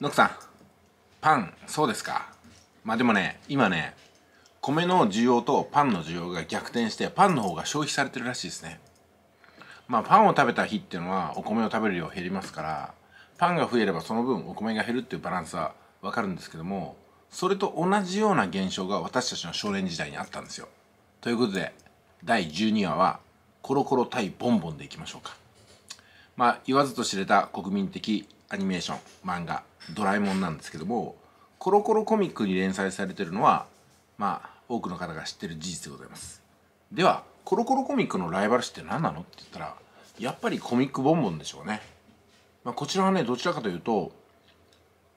ノクさんパンそうですかまあでもね今ね米の需要とパンの需要が逆転してパンの方が消費されてるらしいですねまあパンを食べた日っていうのはお米を食べる量減りますからパンが増えればその分お米が減るっていうバランスはわかるんですけどもそれと同じような現象が私たちの少年時代にあったんですよということで第12話はコロコロ対ボンボンでいきましょうかまあ言わずと知れた国民的アニメーション漫画「ドラえもん」なんですけどもコロコロコミックに連載されてるのはまあ多くの方が知ってる事実でございますではコロコロコミックのライバル誌って何なのって言ったらやっぱりコミックボンボンでしょうね、まあ、こちらはねどちらかというと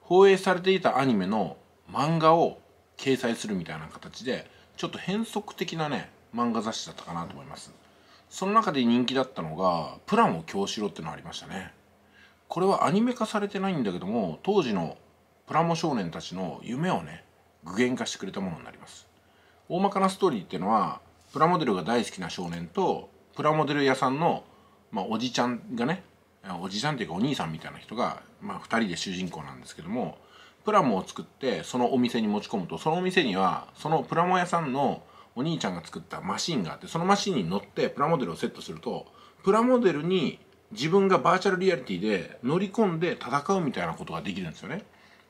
放映されていたアニメの漫画を掲載するみたいな形でちょっと変則的なね漫画雑誌だったかなと思いますその中で人気だったのが「プランを強しろ」ってのありましたねこれはアニメ化されてないんだけども当時のプラモ少年たちの夢をね具現化してくれたものになります大まかなストーリーっていうのはプラモデルが大好きな少年とプラモデル屋さんの、まあ、おじちゃんがねおじちゃんっていうかお兄さんみたいな人が、まあ、2人で主人公なんですけどもプラモを作ってそのお店に持ち込むとそのお店にはそのプラモ屋さんのお兄ちゃんが作ったマシンがあってそのマシンに乗ってプラモデルをセットするとプラモデルに自分がバーチャルリアリティで乗り込んで戦うみたいなことができるんですよね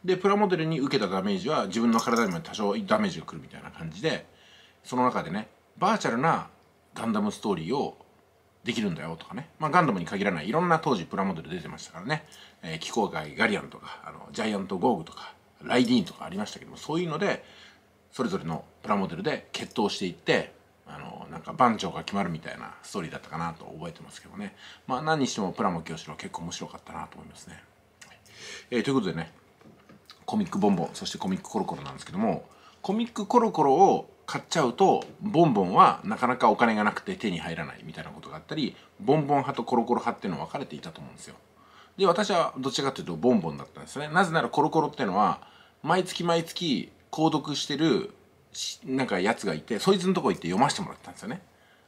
でプラモデルに受けたダメージは自分の体にも多少ダメージが来るみたいな感じでその中でねバーチャルなガンダムストーリーをできるんだよとかね、まあ、ガンダムに限らないいろんな当時プラモデル出てましたからね、えー、気候外ガリアンとかあのジャイアントゴーグとかライディーンとかありましたけどもそういうのでそれぞれのプラモデルで決闘していってあのなんか番長が決まるみたいなストーリーだったかなと覚えてますけどねまあ何にしてもプラモ教師は結構面白かったなと思いますね、えー、ということでねコミックボンボンそしてコミックコロコロなんですけどもコミックコロコロを買っちゃうとボンボンはなかなかお金がなくて手に入らないみたいなことがあったりボンボン派とコロコロ派っていうのは分かれていたと思うんですよで私はどっちかっていうとボンボンだったんですねなぜならコロコロっていうのは毎月毎月購読してるなんかやつがいてそいつのとこ行って読ませてもらったんですよね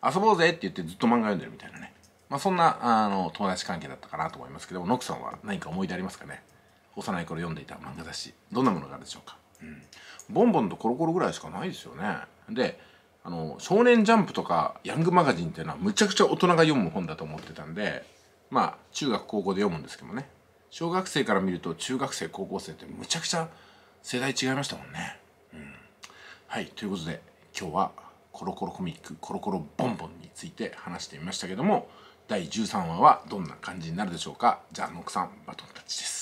遊ぼうぜって言ってずっと漫画読んでるみたいなねまあそんなあの友達関係だったかなと思いますけどもノクさんは何か思い出ありますかね幼い頃読んでいた漫画雑誌どんなものがあるでしょうか、うん、ボンボンとコロコロぐらいしかないですよねであの少年ジャンプとかヤングマガジンっていうのはむちゃくちゃ大人が読む本だと思ってたんでまあ中学高校で読むんですけどもね小学生から見ると中学生高校生ってむちゃくちゃ世代違いましたもんねはいということで今日はコロコロコミック「コロコロボンボン」について話してみましたけども第13話はどんな感じになるでしょうかじゃあノックさんバトンタッチです